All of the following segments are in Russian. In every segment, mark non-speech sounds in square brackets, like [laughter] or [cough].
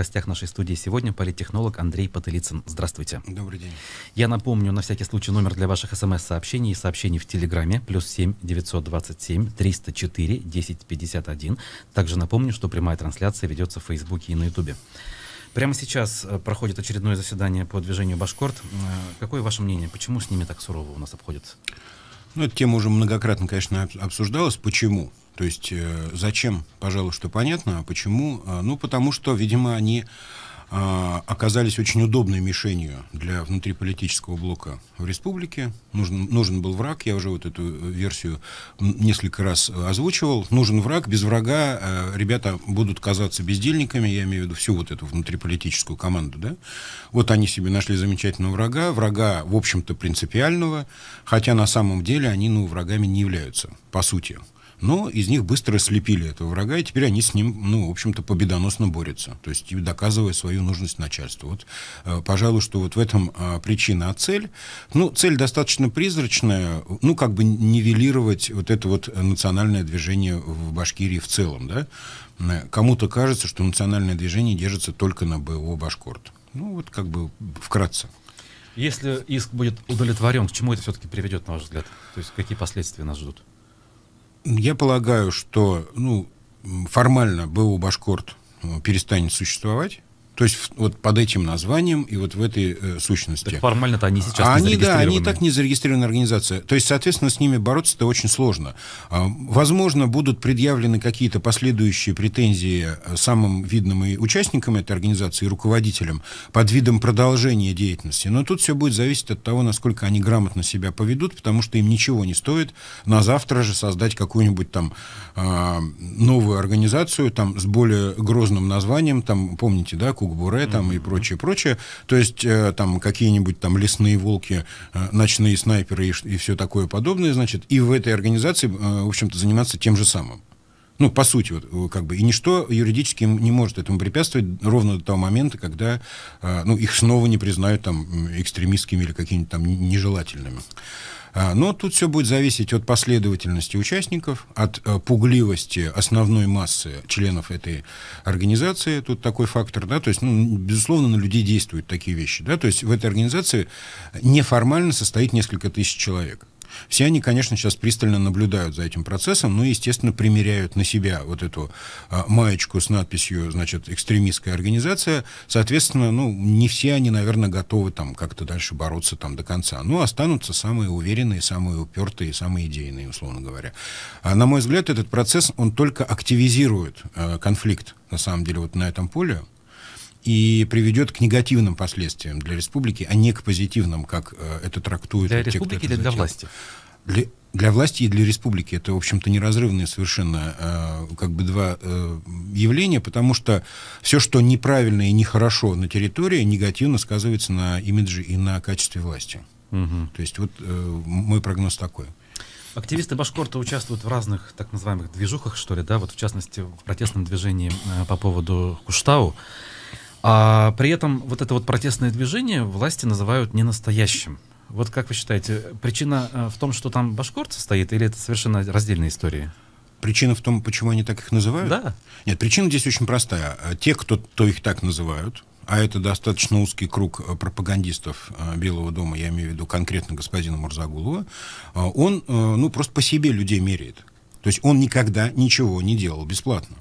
гостях нашей студии сегодня политтехнолог Андрей Потылицын. Здравствуйте. Добрый день. Я напомню на всякий случай номер для ваших смс-сообщений и сообщений в Телеграме. Плюс 7 927 304 1051. Также напомню, что прямая трансляция ведется в Фейсбуке и на Ютубе. Прямо сейчас э, проходит очередное заседание по движению «Башкорт». Э, какое ваше мнение? Почему с ними так сурово у нас обходится? Ну, эта тема уже многократно, конечно, обсуждалась. Почему? То есть э, зачем, пожалуй, что понятно, а почему? А, ну, потому что, видимо, они а, оказались очень удобной мишенью для внутриполитического блока в республике. Нужен, нужен был враг, я уже вот эту э, версию несколько раз э, озвучивал. Нужен враг, без врага э, ребята будут казаться бездельниками, я имею в виду всю вот эту внутриполитическую команду. Да? Вот они себе нашли замечательного врага, врага, в общем-то, принципиального, хотя на самом деле они, ну, врагами не являются, по сути но из них быстро слепили этого врага, и теперь они с ним, ну, в общем-то, победоносно борются, то есть доказывая свою нужность начальству. Вот, э, пожалуй, что вот в этом а, причина, а цель, ну, цель достаточно призрачная, ну, как бы нивелировать вот это вот национальное движение в Башкирии в целом, да, э, кому-то кажется, что национальное движение держится только на БО Башкорт. Ну, вот как бы вкратце. Если иск будет удовлетворен, к чему это все-таки приведет, на ваш взгляд? То есть какие последствия нас ждут? Я полагаю, что ну, формально БУ «Башкорт» э, перестанет существовать, то есть вот под этим названием и вот в этой э, сущности. Так формально-то они сейчас а не они, Да, они так не зарегистрированы организация. То есть, соответственно, с ними бороться-то очень сложно. А, возможно, будут предъявлены какие-то последующие претензии э, самым видным и участникам этой организации, и руководителям под видом продолжения деятельности. Но тут все будет зависеть от того, насколько они грамотно себя поведут, потому что им ничего не стоит на завтра же создать какую-нибудь там э, новую организацию там, с более грозным названием, там, помните, да, Кугу буре там mm-hmm. и прочее, прочее. То есть э, там какие-нибудь там лесные волки, э, ночные снайперы и, и все такое подобное, значит. И в этой организации, э, в общем-то, заниматься тем же самым. Ну, по сути, вот, как бы. И ничто юридически не может этому препятствовать ровно до того момента, когда ну, их снова не признают там экстремистскими или какими-то там нежелательными. А, но тут все будет зависеть от последовательности участников, от э, пугливости основной массы членов этой организации. Тут такой фактор, да, то есть, ну, безусловно, на людей действуют такие вещи, да, то есть в этой организации неформально состоит несколько тысяч человек. Все они, конечно, сейчас пристально наблюдают за этим процессом, но, ну естественно, примеряют на себя вот эту а, маечку с надписью, значит, экстремистская организация. Соответственно, ну, не все они, наверное, готовы там как-то дальше бороться там до конца. Но ну, останутся самые уверенные, самые упертые, самые идейные, условно говоря. А, на мой взгляд, этот процесс, он только активизирует а, конфликт, на самом деле, вот на этом поле и приведет к негативным последствиям для республики, а не к позитивным, как э, это трактуют для те, республики или для власти. Для, для власти и для республики это, в общем-то, неразрывные совершенно э, как бы два э, явления, потому что все, что неправильно и нехорошо на территории, негативно сказывается на имидже и на качестве власти. Угу. То есть вот э, мой прогноз такой. Активисты Башкорта участвуют в разных так называемых движухах, что ли, да, вот в частности в протестном движении э, по поводу Куштау. А при этом вот это вот протестное движение власти называют ненастоящим. Вот как вы считаете, причина э, в том, что там башкорцы стоит, или это совершенно раздельная история? Причина в том, почему они так их называют? Да. Нет, причина здесь очень простая. Э, те, кто то их так называют, а это достаточно узкий круг э, пропагандистов Белого дома, я имею в виду конкретно господина Мурзагулова, он ну, просто по себе людей меряет. То есть он никогда ничего не делал бесплатно.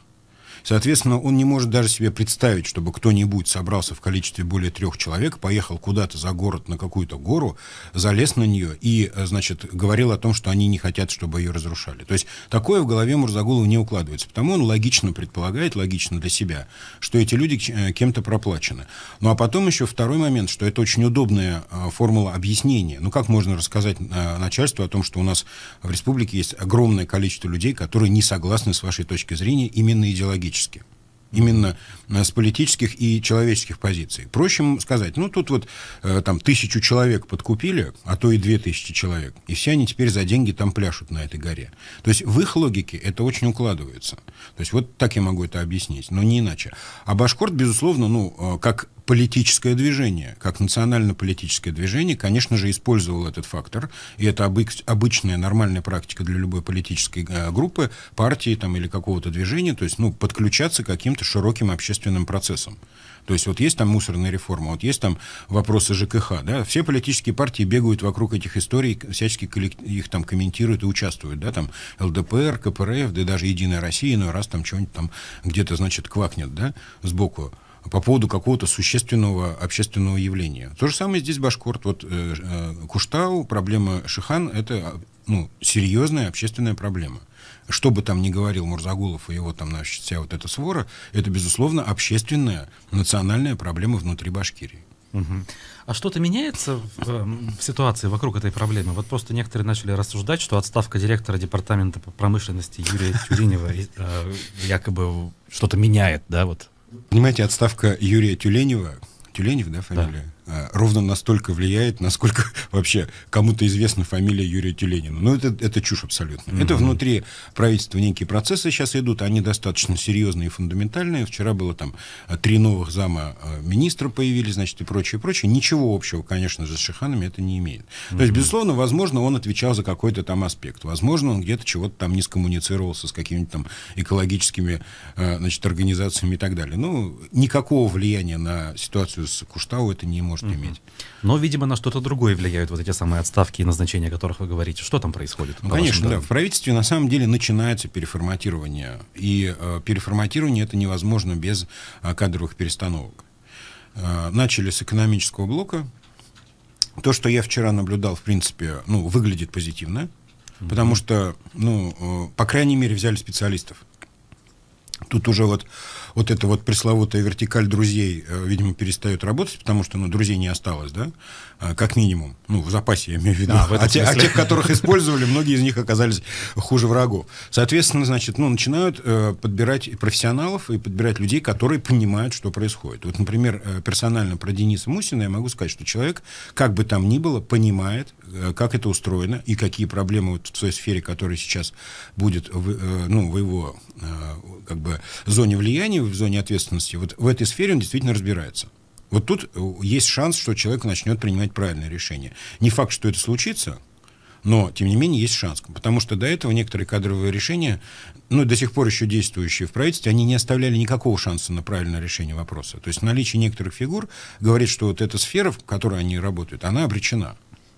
Соответственно, он не может даже себе представить, чтобы кто-нибудь собрался в количестве более трех человек, поехал куда-то за город на какую-то гору, залез на нее и, э, значит, говорил о том, что они не хотят, чтобы ее разрушали. То есть такое в голове Мурзагулова не укладывается. Потому он логично предполагает, логично для себя, что эти люди э, кем-то проплачены. Ну а потом еще второй момент, что это очень удобная э, формула объяснения. Ну как можно рассказать начальству о том, что у нас в республике есть огромное количество людей, которые не согласны с вашей точки зрения именно идеологически? идеологически. Именно э, с политических и человеческих позиций. Проще сказать, ну, тут вот э, там тысячу человек подкупили, а то и две тысячи человек, и все они теперь за деньги там пляшут на этой горе. То есть в их логике это очень укладывается. То есть вот так я могу это объяснить, но не иначе. А Башкорт, безусловно, ну, э, как политическое движение, как национально-политическое движение, конечно же, использовал этот фактор, и это обычная нормальная практика для любой политической э, группы, партии там, или какого-то движения, то есть ну, подключаться к каким-то широким общественным процессам. То есть вот есть там мусорная реформа, вот есть там вопросы ЖКХ, да, все политические партии бегают вокруг этих историй, всячески их там комментируют и участвуют, да, там ЛДПР, КПРФ, да и даже Единая Россия, но ну, раз там что нибудь там где-то, значит, квакнет, да, сбоку по поводу какого-то существенного общественного явления. То же самое здесь Башкорт. Вот э, э, Куштау, проблема Шихан — это ну, серьезная общественная проблема. Что бы там ни говорил Мурзагулов и его там, значит, вся вот эта свора, это, безусловно, общественная, национальная проблема внутри Башкирии. Угу. А что-то меняется в, эм, в ситуации вокруг этой проблемы? Вот просто некоторые начали рассуждать, что отставка директора департамента по промышленности Юрия Тюринева э, якобы что-то меняет, да, вот Понимаете, отставка Юрия Тюленева, Тюленев, да, фамилия? Да. Э, ровно настолько влияет, насколько [laughs] вообще кому-то известна фамилия Юрия Тюленина. Но ну, это, это чушь абсолютно. Угу. Это внутри правительства некие процессы сейчас идут, они достаточно серьезные и фундаментальные. Вчера было там э, три новых зама э, министра появились, значит, и прочее, прочее. Ничего общего, конечно же, с Шиханами это не имеет. Угу. То есть, безусловно, возможно, он отвечал за какой-то там аспект. Возможно, он где-то чего-то там не скоммуницировался с какими-то там экологическими значит, организациями и так далее. Ну, никакого влияния на ситуацию с Куштау это не может может угу. иметь. Но, видимо, на что-то другое влияют вот эти самые отставки и назначения, о которых вы говорите. Что там происходит? Ну, конечно, да. В правительстве на самом деле начинается переформатирование. И э, переформатирование это невозможно без э, кадровых перестановок. Э, начали с экономического блока. То, что я вчера наблюдал, в принципе, ну, выглядит позитивно. Потому что, ну, э, по крайней мере, взяли специалистов. Тут уже вот, вот эта вот пресловутая вертикаль друзей, э, видимо, перестает работать, потому что ну, друзей не осталось, да? А, как минимум. Ну, в запасе, я имею в виду. Да, в а, те, а тех, которых использовали, многие из них оказались хуже врагов. Соответственно, значит, ну, начинают э, подбирать профессионалов и подбирать людей, которые понимают, что происходит. Вот, например, э, персонально про Дениса Мусина я могу сказать, что человек, как бы там ни было, понимает, э, как это устроено и какие проблемы вот в той сфере, которая сейчас будет в, э, ну, в его э, как бы зоне влияния, в зоне ответственности. Вот в этой сфере он действительно разбирается. Вот тут э, есть шанс, что человек начнет принимать правильное решение. Не факт, что это случится, но, тем не менее, есть шанс. Потому что до этого некоторые кадровые решения, ну, до сих пор еще действующие в правительстве, они не оставляли никакого шанса на правильное решение вопроса. То есть наличие некоторых фигур говорит, что вот эта сфера, в которой они работают, она обречена.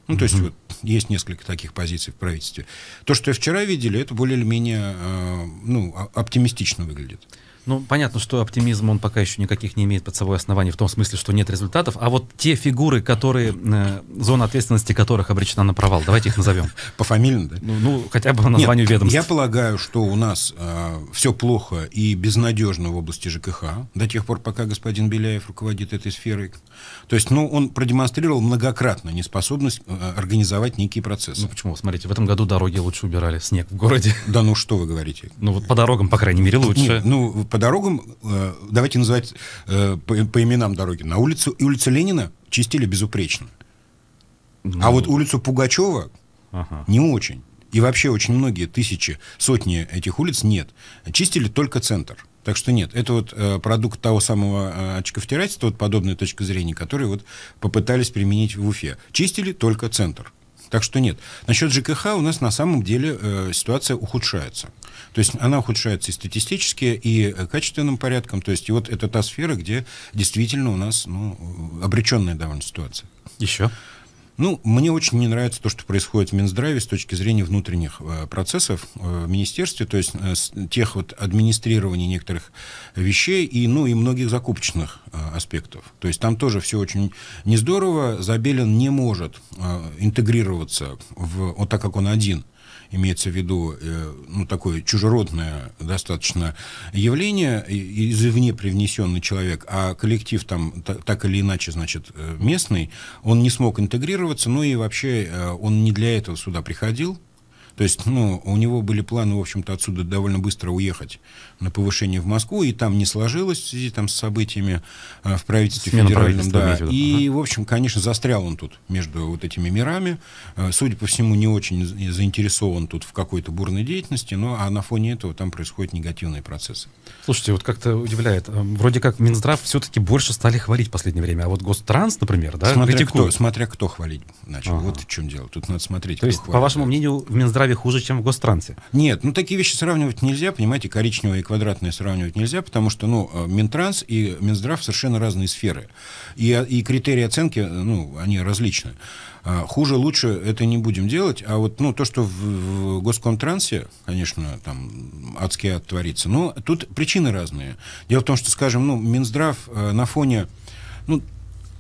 Ну, то есть вот есть несколько таких позиций в правительстве. То, что я вчера видели, это более или менее э, ну, оптимистично выглядит. Ну, понятно, что оптимизм, он пока еще никаких не имеет под собой оснований, в том смысле, что нет результатов. А вот те фигуры, которые, э, зона ответственности которых обречена на провал, давайте их назовем. [laughs] по фамилии, да? Ну, ну хотя бы по названию нет, ведомств. Я полагаю, что у нас э, все плохо и безнадежно в области ЖКХ до тех пор, пока господин Беляев руководит этой сферой. То есть, ну, он продемонстрировал многократно неспособность э, организовать некие процессы. Ну, почему? Смотрите, в этом году дороги лучше убирали, снег в городе. Да ну что вы говорите? Ну, вот по дорогам, по крайней мере, лучше. Нет, ну, по дорогам, э, давайте называть э, по, по именам дороги, на улицу, и улица Ленина чистили безупречно. А ну... А вот улицу Пугачева ага. не очень. И вообще очень многие тысячи, сотни этих улиц нет. Чистили только центр. Так что нет, это вот э, продукт того самого э, очковтирательства, вот подобная точка зрения, которую вот попытались применить в Уфе. Чистили только центр. Так что нет. Насчет ЖКХ у нас на самом деле э, ситуация ухудшается. То есть она ухудшается и статистически, и э, качественным порядком. То есть вот это та сфера, где действительно у нас ну, обреченная довольно ситуация. Еще? Ну, мне очень не нравится то, что происходит в Минздраве с точки зрения внутренних э, процессов э, в министерстве, то есть э, тех вот администрирований некоторых вещей и, ну, и многих закупочных аспектов. То есть там тоже все очень не здорово. Забелин не может интегрироваться в, вот так как он один имеется в виду э, ну, такое чужеродное достаточно явление, извне привнесенный человек, а коллектив там так или иначе, значит, э, местный, он не смог интегрироваться, ну и вообще э, он не для этого сюда приходил, то есть, ну, у него были планы, в общем-то, отсюда довольно быстро уехать на повышение в Москву, и там не сложилось в связи там, с событиями а, в правительстве Смена федеральном. Да. И, ага. в общем, конечно, застрял он тут между вот этими мирами. А, судя по всему, не очень заинтересован тут в какой-то бурной деятельности, но а на фоне этого там происходят негативные процессы. Слушайте, вот как-то удивляет. Эм, вроде как Минздрав все-таки больше стали хвалить в последнее время, а вот Гостранс, например, да, смотря критикуют. кто, смотря кто хвалить начал. Ага. Вот в чем дело. Тут надо смотреть. То есть, хвалит. по вашему мному, мнению, в Минздраве хуже, чем в Гострансе? Нет, ну такие вещи сравнивать нельзя, понимаете, коричневые квадратные сравнивать нельзя, потому что, ну, э, Минтранс и Минздрав совершенно разные сферы. И, э, и критерии оценки, э, ну, они различны. А, хуже, лучше это не будем делать. А вот ну, то, что в, в госкомтрансе, конечно, там адски оттворится. Но тут причины разные. Дело в том, что, скажем, ну, Минздрав на фоне ну,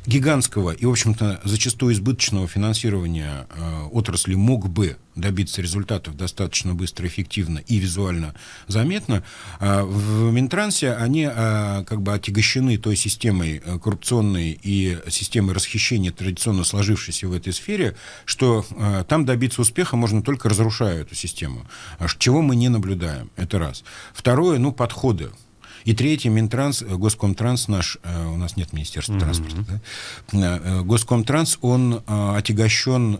гигантского и, в общем-то, зачастую избыточного финансирования э, отрасли мог бы добиться результатов достаточно быстро, эффективно и визуально заметно, э, в Минтрансе они э, как бы отягощены той системой э, коррупционной и системой расхищения, традиционно сложившейся в этой сфере, что э, там добиться успеха можно только разрушая эту систему, а, чего мы не наблюдаем, это раз. Второе, ну, подходы и третье, Минтранс, э, Госкомтранс наш, э, у нас нет Министерства mm-hmm. транспорта, да? Э, Госкомтранс, он отягощен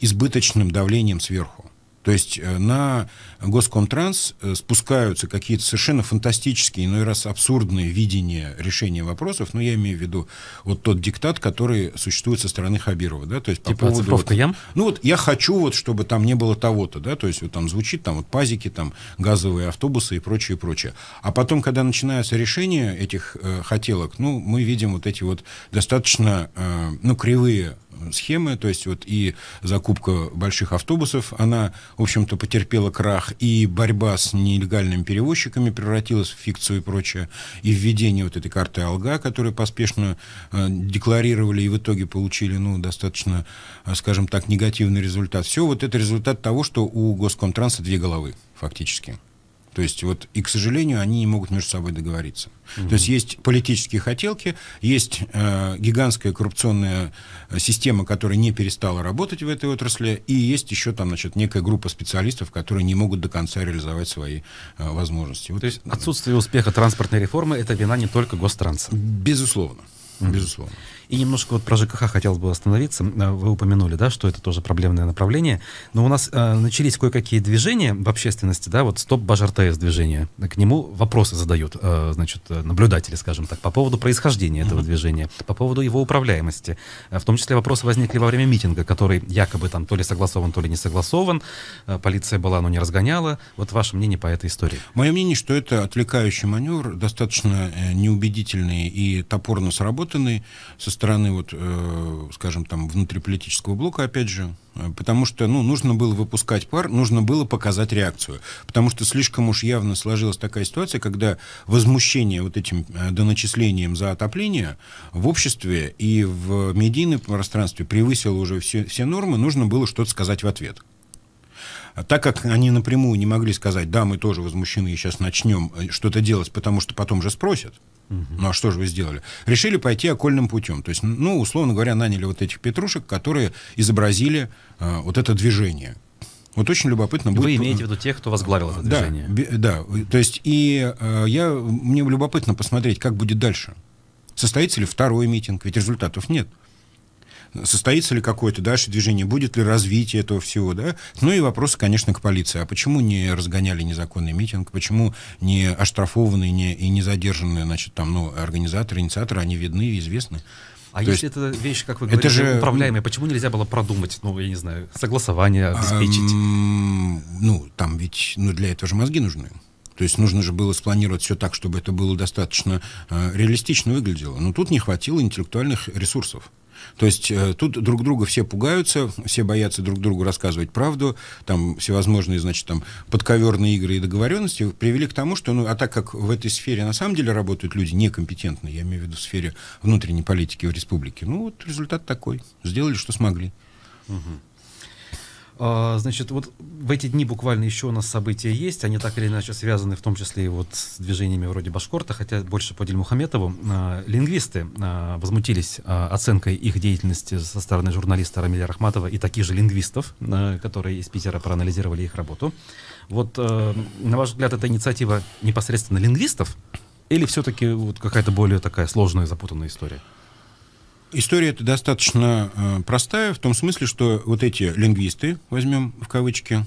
избыточным давлением сверху. То есть э, на Госкомтранс э, спускаются какие-то совершенно фантастические, иной раз абсурдные видения решения вопросов. Ну, я имею в виду вот тот диктат, который существует со стороны Хабирова. Да? То есть, типа, по поводу, вот, ям? Ну, вот я хочу, вот, чтобы там не было того-то. Да? То есть вот там звучит там вот пазики, там газовые автобусы и прочее, прочее. А потом, когда начинается решение этих э, хотелок, ну, мы видим вот эти вот достаточно, э, ну, кривые схемы, то есть вот и закупка больших автобусов, она, в общем-то, потерпела крах, и борьба с нелегальными перевозчиками превратилась в фикцию и прочее, и введение вот этой карты Алга, которую поспешно э, декларировали и в итоге получили, ну, достаточно, э, скажем так, негативный результат. Все вот это результат того, что у Госкомтранса две головы, фактически. То есть вот, и, к сожалению, они не могут между собой договориться. Угу. То есть есть политические хотелки, есть э, гигантская коррупционная система, которая не перестала работать в этой отрасли, и есть еще там, значит, некая группа специалистов, которые не могут до конца реализовать свои э, возможности. Вот. То есть отсутствие успеха транспортной реформы – это вина не только гостранса? Безусловно. Угу. Безусловно. И немножко вот про ЖКХ хотелось бы остановиться. Э, вы упомянули, да, что это тоже проблемное направление. Но у нас э, начались кое-какие движения в общественности, да, вот стоп Бажар ТС движение. К нему вопросы задают, э, значит, наблюдатели, скажем так, по поводу происхождения этого mm-hmm. движения, по поводу его управляемости. Э, в том числе вопросы возникли во время митинга, который якобы там то ли согласован, то ли не согласован. Э, полиция была, но не разгоняла. Вот ваше мнение по этой истории? Мое мнение, что это отвлекающий маневр, достаточно неубедительный и топорно сработанный со стороны, вот, э, скажем, там, внутриполитического блока, опять же, э, потому что, ну, нужно было выпускать пар, нужно было показать реакцию, потому что слишком уж явно сложилась такая ситуация, когда возмущение вот этим э, доначислением за отопление в обществе и в медийном пространстве превысило уже все, все нормы, нужно было что-то сказать в ответ. А так как они напрямую не могли сказать, да, мы тоже возмущены и сейчас начнем э, что-то делать, потому что потом же спросят, Угу. Ну а что же вы сделали? Решили пойти окольным путем. То есть, ну, условно говоря, наняли вот этих петрушек, которые изобразили э, вот это движение. Вот очень любопытно будет. Вы имеете в виду тех, кто возглавил это движение? Да, да. То есть, и э, я, мне любопытно посмотреть, как будет дальше. Состоится ли второй митинг, ведь результатов нет. Угу состоится ли какое-то дальше движение, будет ли развитие этого всего, да. Ну и вопросы, конечно, к полиции. А почему не разгоняли незаконный митинг, почему не оштрафованные не, и не задержанные, значит, там, ну, организаторы, инициаторы, они видны, и известны. А То если есть, это вещь, как вы говорите, же... управляемая, почему нельзя было продумать, ну, я не знаю, согласование обеспечить? А, ну, там ведь, ну, для этого же мозги нужны. То есть нужно же было спланировать все так, чтобы это было достаточно э, реалистично выглядело. Но тут не хватило интеллектуальных ресурсов. То есть э, тут друг друга все пугаются, все боятся друг другу рассказывать правду, там всевозможные, значит, там подковерные игры и договоренности привели к тому, что, ну, а так как в этой сфере на самом деле работают люди некомпетентные, я имею в виду в сфере внутренней политики в республике, ну, вот результат такой. Сделали, что смогли. Угу. А, значит, вот в эти дни буквально еще у нас события есть, они так или иначе связаны в том числе и вот с движениями вроде Башкорта, хотя больше по Дельмухаметову. А, лингвисты а, возмутились оценкой их деятельности со стороны журналиста Рамиля Рахматова и таких же лингвистов, которые из Питера проанализировали их работу. Вот, э, на ваш взгляд, эта инициатива непосредственно лингвистов или все-таки вот какая-то более такая сложная, запутанная история? История это достаточно э, простая, в том смысле, что вот эти лингвисты, возьмем в кавычки,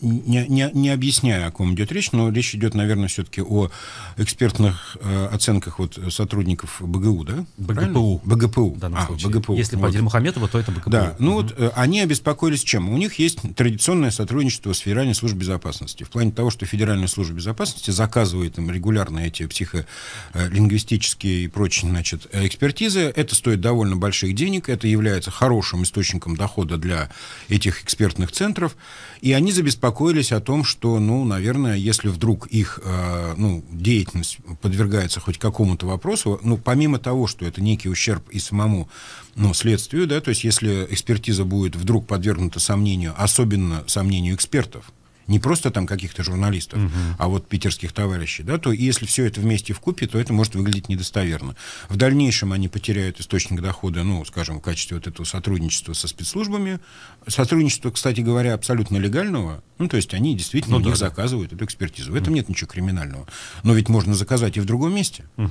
не, не, не объясняя, о ком идет речь, но речь идет, наверное, все-таки о экспертных э, оценках вот сотрудников БГУ, да? БГПУ. БГПу. В данном а, случае. БГПУ. Если вот. по Дельмухаметову, то это БГПУ. Да, ну угу. вот э, они обеспокоились чем? У них есть традиционное сотрудничество с Федеральной службой безопасности. В плане того, что Федеральная служба безопасности заказывает им регулярно эти психолингвистические и прочие, значит, экспертизы. Это стоит довольно больших денег, это является хорошим источником дохода для этих экспертных центров. И они забеспокоились о том, что, ну, наверное, если вдруг их э, ну, деятельность подвергается хоть какому-то вопросу, ну, помимо того, что это некий ущерб и самому ну, следствию, да, то есть если экспертиза будет вдруг подвергнута сомнению, особенно сомнению экспертов, не просто там каких-то журналистов, угу. а вот питерских товарищей, да, то если все это вместе в купе, то это может выглядеть недостоверно. В дальнейшем они потеряют источник дохода, ну, скажем, в качестве вот этого сотрудничества со спецслужбами. Сотрудничество, кстати говоря, абсолютно легального, ну, то есть они действительно ну, у да, них да. заказывают эту экспертизу. В этом угу. нет ничего криминального. Но ведь можно заказать и в другом месте. Угу.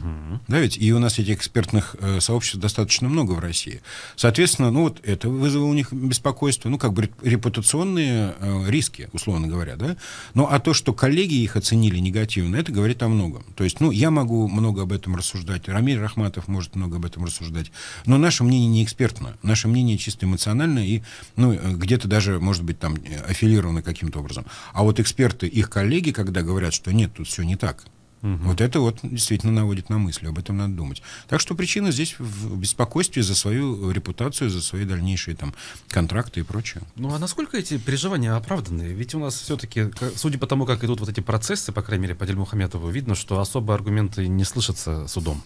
Да, ведь и у нас этих экспертных э, сообществ достаточно много в России. Соответственно, ну вот это вызвало у них беспокойство, ну, как бы репутационные э, риски, условно говоря говоря, да. Ну, а то, что коллеги их оценили негативно, это говорит о многом. То есть, ну, я могу много об этом рассуждать, Рамиль Рахматов может много об этом рассуждать, но наше мнение не экспертно, наше мнение чисто эмоционально и, ну, э, где-то даже, может быть, там, э, аффилировано каким-то образом. А вот эксперты, их коллеги, когда говорят, что нет, тут все не так, Угу. Вот это вот действительно наводит на мысли, об этом надо думать. Так что причина здесь в беспокойстве за свою репутацию, за свои дальнейшие там контракты и прочее. Ну а насколько эти переживания оправданы? Ведь у нас все-таки, судя по тому, как идут вот эти процессы, по крайней мере, по Дельмухаметову, видно, что особо аргументы не слышатся судом.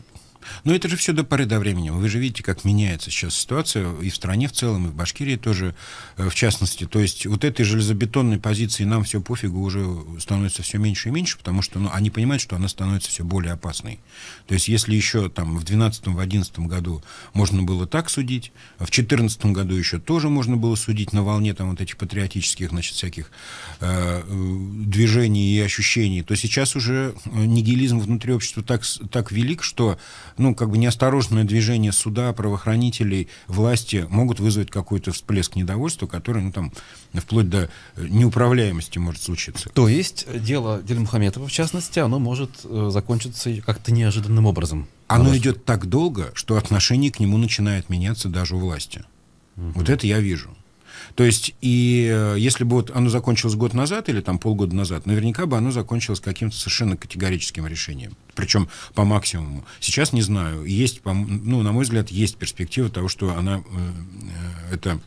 Но это же все до поры до времени. Вы же видите, как меняется сейчас ситуация и в стране в целом, и в Башкирии тоже, э, в частности. То есть вот этой железобетонной позиции нам все пофигу уже становится все меньше и меньше, потому что ну, они понимают, что она становится все более опасной. То есть если еще там в 2012-2011 году можно было так судить, в 2014 году еще тоже можно было судить на волне там вот этих патриотических, значит, всяких э, э движений и ощущений, то сейчас уже нигилизм внутри общества так, так велик, что ну, как бы неосторожное движение суда, правоохранителей, власти могут вызвать какой-то всплеск недовольства, который, ну, там, вплоть до э, неуправляемости может случиться. То есть дело Дельмухаметова, в частности, оно может э, закончиться как-то неожиданным образом? Оно власть. идет так долго, что отношение к нему начинает меняться даже у власти. Угу. Вот это я вижу. То есть, и э, если бы вот оно закончилось год назад или там полгода назад, наверняка бы оно закончилось каким-то совершенно категорическим решением. Причем по максимуму. Сейчас не знаю. Есть, ну, на мой взгляд, есть перспектива того, что она, э, э, эта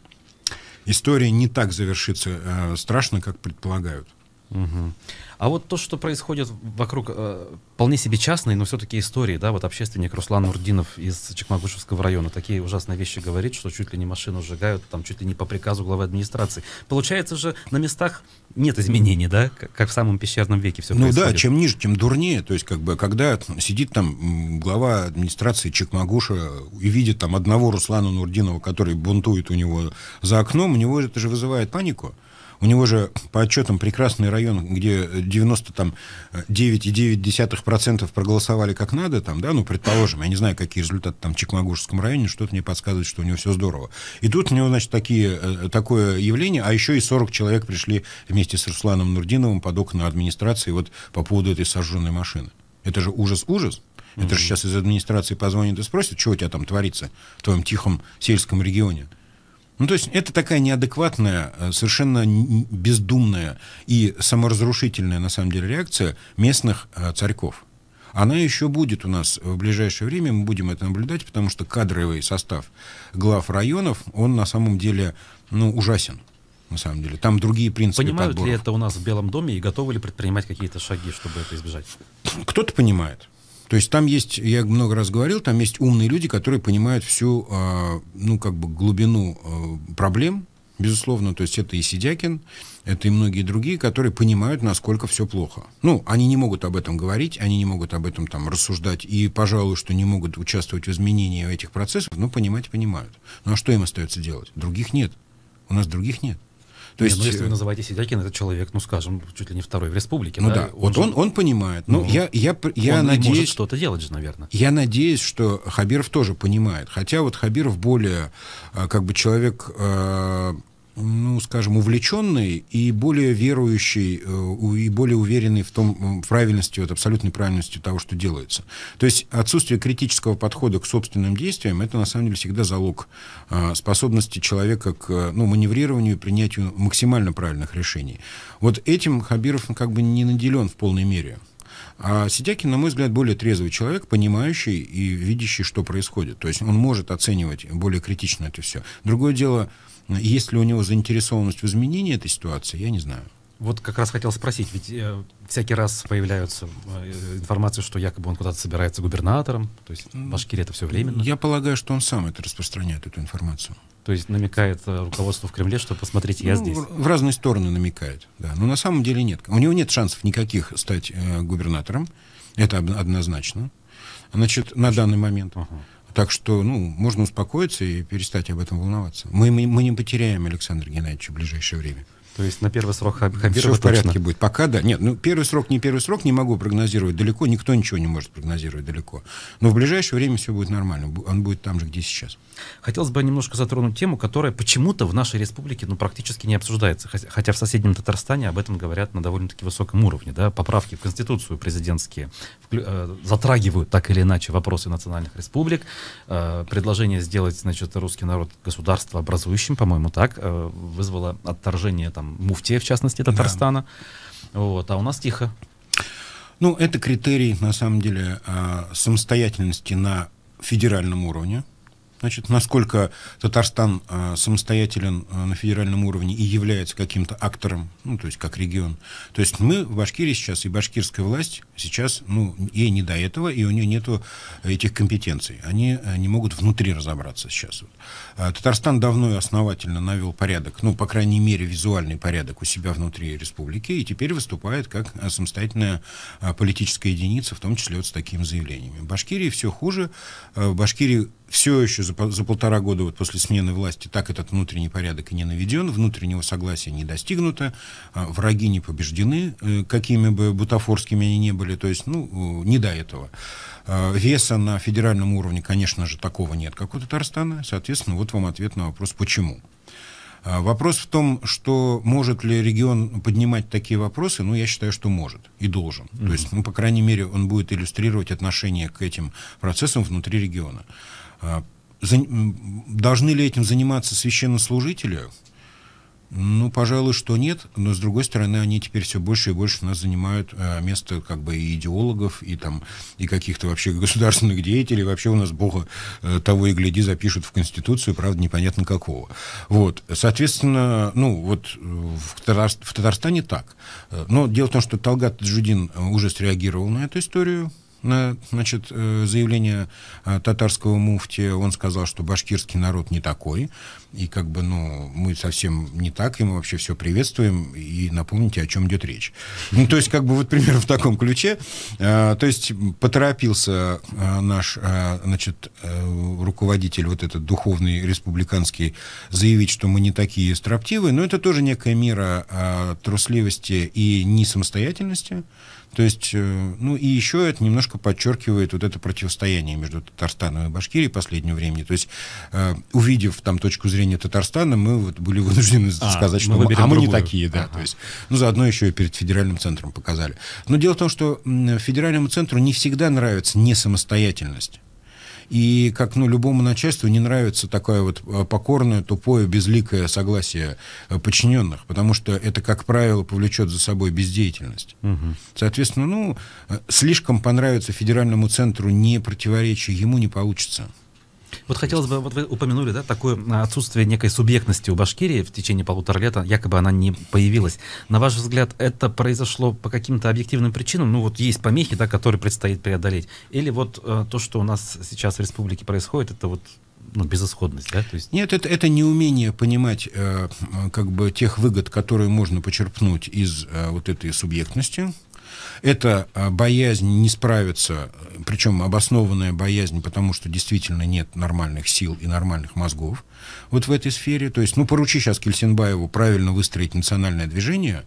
история не так завершится страшно, как предполагают. Угу. А вот то, что происходит вокруг э, вполне себе частной, но все-таки истории, да, вот общественник Руслан Нурдинов из Чекмагушевского района такие ужасные вещи говорит, что чуть ли не машину сжигают, там чуть ли не по приказу главы администрации. Получается же, на местах нет изменений, да, как в самом пещерном веке все ну, происходит. Ну да, чем ниже, тем дурнее. То есть, как бы, когда сидит там глава администрации Чекмагуша и видит там одного Руслана Нурдинова, который бунтует у него за окном, у него это же вызывает панику. У него же по отчетам прекрасный район, где 99,9% проголосовали как надо, там, да, ну, предположим, я не знаю, какие результаты там в Чекмагушевском районе, что-то мне подсказывает, что у него все здорово. И тут у него, значит, такие, э, э, такое явление, а еще и 40 человек пришли вместе с Русланом Нурдиновым под окна администрации вот по поводу этой сожженной машины. Это же ужас-ужас. Это же сейчас из администрации позвонят и спросят, что у тебя там творится в твоем тихом сельском регионе. Ну, то есть это такая неадекватная, э, совершенно бездумная и саморазрушительная, на самом деле, реакция местных э, царьков. Она еще будет у нас в ближайшее время, мы будем это наблюдать, потому что кадровый состав глав районов, он на самом деле ну, ужасен на самом деле. Там другие принципы Понимают подборов. ли это у нас в Белом доме и готовы ли предпринимать какие-то шаги, чтобы это избежать? Кто-то понимает. То есть там есть, я много раз говорил, там есть умные люди, которые понимают всю, э, ну, как бы глубину э, проблем, безусловно. То есть это и Сидякин, это и многие другие, которые понимают, насколько все плохо. Ну, они не могут об этом говорить, они не могут об этом там рассуждать, и, пожалуй, что не могут участвовать в изменении этих процессов, но понимать понимают. Ну а что им остается делать? Других нет. У нас других нет. То есть... Не, ну, если э, вы называете Сидякин, этот человек, ну, скажем, чуть ли не второй в республике. Ну да, да. вот он, он, он понимает. Ну, ну я, я, я он надеюсь... может что-то делать же, наверное. Я надеюсь, что Хабиров тоже понимает. Хотя вот Хабиров более, э, как бы, человек... Э ну, скажем, увлеченный и более верующий, э, и более уверенный в том в правильности, вот, абсолютной правильности того, что делается. То есть отсутствие критического подхода к собственным действиям – это, на самом деле, всегда залог а, способности человека к ну, маневрированию и принятию максимально правильных решений. Вот этим Хабиров ну, как бы не наделен в полной мере. А Сидякин, на мой взгляд, более трезвый человек, понимающий и видящий, что происходит. То есть он может оценивать более критично это все. Другое дело, есть ли у него заинтересованность в изменении этой ситуации, я не знаю. Вот как раз хотел спросить, ведь э, всякий раз появляются э, информации, что якобы он куда-то собирается губернатором, то есть в Башкирии это все временно. Я полагаю, что он сам это распространяет, эту информацию. То есть намекает э, руководство в Кремле, что посмотрите, я ну, здесь. В разные стороны намекает, да. Но на самом деле нет. У него нет шансов никаких стать э, губернатором, это однозначно. Значит, на данный момент. Ага. Так что, ну, можно успокоиться и перестать об этом волноваться. Мы, мы, мы не потеряем Александра Геннадьевича в ближайшее время. То есть на первый срок Хабирова Все в порядке точно. будет. Пока да. Нет, ну первый срок, не первый срок, не могу прогнозировать далеко. Никто ничего не может прогнозировать далеко. Но в ближайшее время все будет нормально. Он будет там же, где сейчас. Хотелось бы немножко затронуть тему, которая почему-то в нашей республике ну, практически не обсуждается. Хотя в соседнем Татарстане об этом говорят на довольно-таки высоком уровне. Да? Поправки в Конституцию президентские э, затрагивают так или иначе вопросы национальных республик. Э, предложение сделать значит, русский народ государство образующим, по-моему, так, э, вызвало отторжение там, там муфтия, в частности, Татарстана. Да. Вот, а у нас тихо. Ну, это критерий, на самом деле, э, самостоятельности на федеральном уровне. Значит, насколько Татарстан э, самостоятелен э, на федеральном уровне и является каким-то актором, ну, то есть как регион. То есть мы в Башкирии сейчас, и башкирская власть сейчас, ну, ей не до этого, и у нее нет этих компетенций. Они э, не могут внутри разобраться сейчас. Вот. А, Татарстан давно и основательно навел порядок, ну, по крайней мере, визуальный порядок у себя внутри республики, и теперь выступает как самостоятельная политическая единица, в том числе вот с такими заявлениями. В Башкирии все хуже. В Башкирии все еще за, за полтора года вот после смены власти так этот внутренний порядок и не наведен, внутреннего согласия не достигнуто, а, враги не побеждены, э, какими бы бутафорскими они не были, то есть, ну, э, не до этого. А, веса на федеральном уровне, конечно же, такого нет, как у Татарстана, соответственно, вот вам ответ на вопрос «почему?». А, вопрос в том, что может ли регион поднимать такие вопросы, ну, я считаю, что может и должен. Mm-hmm. То есть, ну, по крайней мере, он будет иллюстрировать отношение к этим процессам внутри региона. А, должны ли этим заниматься священнослужители? Ну, пожалуй, что нет, но с другой стороны, они теперь все больше и больше нас занимают э, место как бы и идеологов, и там, и каких-то вообще [laughs] государственных деятелей. Вообще у нас Бога э, того и гляди запишут в Конституцию, правда, непонятно какого. Вот, соответственно, ну, вот э, в, Татар... в Татарстане так. Э, но дело в том, что Талгат Джудин уже среагировал на эту историю, на значит, э, заявление э, татарского муфти. Он сказал, что башкирский народ не такой. И как бы, ну, мы совсем не так, и мы вообще все приветствуем. И напомните, о чем идет речь. [laughs] Ну, то есть, как бы, вот примерно в таком ключе. Э, то есть, поторопился наш, значит, руководитель, вот этот духовный республиканский, заявить, что мы не такие строптивые. Но это тоже некая мера трусливости и несамостоятельности. То есть, э, ну и еще это немножко подчеркивает вот это противостояние между Татарстаном и Башкирией последнего времени. То есть, э, увидев там точку зрения Татарстана, мы вот были вынуждены а, сказать, что мы, мы а мы не такие, да. А-а-а. То есть, ну заодно еще и перед федеральным центром показали. Но дело в том, что федеральному центру не всегда нравится не самостоятельность. И как ну, любому начальству не нравится такое вот э, покорное, тупое, безликое согласие э, подчиненных, потому что это, как правило, повлечет за собой бездеятельность. Угу. Соответственно, ну, э, слишком понравится федеральному центру не противоречие ему не получится. Вот хотелось бы, вот вы упомянули, да, такое а, отсутствие некой субъектности у Башкирии в течение полутора лета, якобы она не появилась. На ваш взгляд, это произошло по каким-то объективным причинам? Ну вот есть помехи, да, которые предстоит преодолеть. Или вот э, то, что у нас сейчас в республике происходит, это вот ну, безысходность, да? То есть... Нет, это, это неумение понимать э, как бы тех выгод, которые можно почерпнуть из э, вот этой субъектности, это а, боязнь не справиться, причем обоснованная боязнь, потому что действительно нет нормальных сил и нормальных мозгов вот в этой сфере. То есть, ну, поручи сейчас Кельсинбаеву правильно выстроить национальное движение,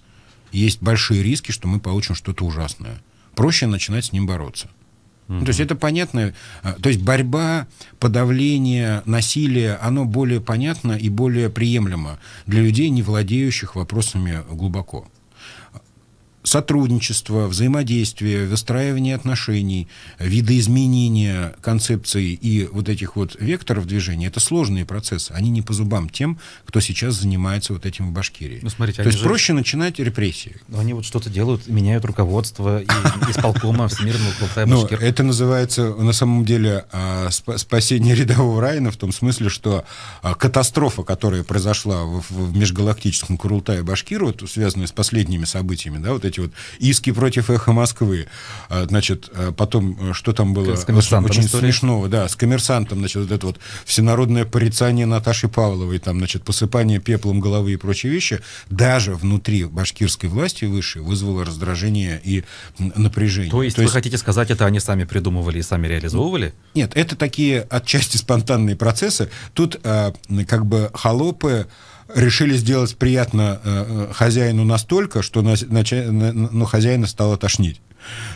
есть большие риски, что мы получим что-то ужасное. Проще начинать с ним бороться. Ну, то есть это понятно. А, то есть борьба, подавление, насилие, оно более понятно и более приемлемо для людей, не владеющих вопросами глубоко сотрудничество, взаимодействие, выстраивание отношений, видоизменение концепций и вот этих вот векторов движения, это сложные процессы. Они не по зубам тем, кто сейчас занимается вот этим в Башкирии. Ну, смотрите, То есть же... проще начинать репрессии. Но они вот что-то делают, меняют руководство и [laughs] исполкома Всемирного Алтая ну, Это называется на самом деле а, спасение рядового Райна в том смысле, что а, катастрофа, которая произошла в, межгалактическом Курултае Башкиру, вот, связанная с последними событиями, да, вот эти эти вот иски против «Эхо Москвы». А, значит, а, потом, э, что там было? С Очень история. смешного, да, с коммерсантом, значит, вот это вот всенародное порицание Наташи Павловой, там, значит, посыпание пеплом головы и прочие вещи, даже внутри башкирской власти высшей вызвало раздражение и напряжение. То есть То вы хотите сказать, это они сами придумывали и сами реализовывали? Нет, это такие отчасти спонтанные процессы. Тут а, как бы холопы решили сделать приятно э, э хозяину настолько, что на, на, на, ну, хозяина стало тошнить.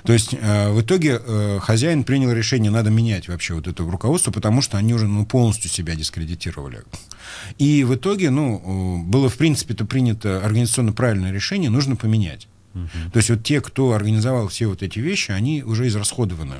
То есть э, в итоге э, хозяин принял решение, надо менять вообще вот это руководство, потому что они уже ну, полностью себя дискредитировали. И в итоге, ну, э, было в принципе-то принято организационно правильное решение, нужно поменять. Угу. То есть вот те, кто организовал все вот эти вещи, они уже израсходованы.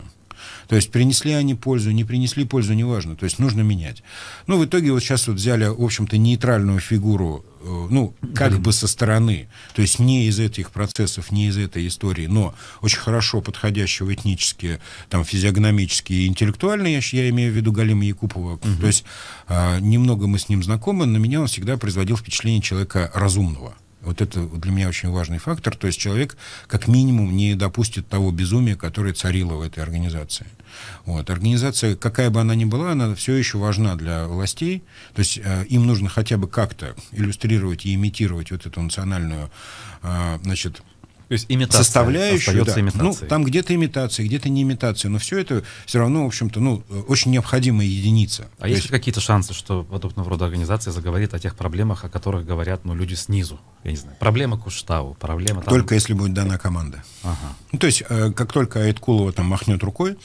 То есть принесли они пользу, не принесли пользу, неважно. То есть нужно менять. Ну, в итоге вот сейчас вот взяли, в общем-то, нейтральную фигуру э, ну, как бы со стороны, то есть не из этих процессов, не из этой истории, но очень хорошо подходящего этнически, там, физиогномически и интеллектуально, я, я имею в виду Галима Якупова, угу. то есть а, немного мы с ним знакомы, на меня он всегда производил впечатление человека разумного. Вот это для меня очень важный фактор. То есть человек как минимум не допустит того безумия, которое царило в этой организации. Вот. Организация, какая бы она ни была, она все еще важна для властей. То есть э, им нужно хотя бы как-то иллюстрировать и имитировать вот эту национальную э, значит, то есть имитация. Составляющую, да. Имитацией. Ну, там где-то имитация, где-то не имитация, но все это все равно, в общем-то, ну, очень необходимая единица. А То есть, есть какие-то шансы, что подобного рода организация заговорит о тех проблемах, о которых говорят, ну, люди снизу? Я не знаю, проблема Куштау, проблема... Там... Только если будет дана команда. Ага. Ну, то есть, э, как только Айткулова там махнет рукой,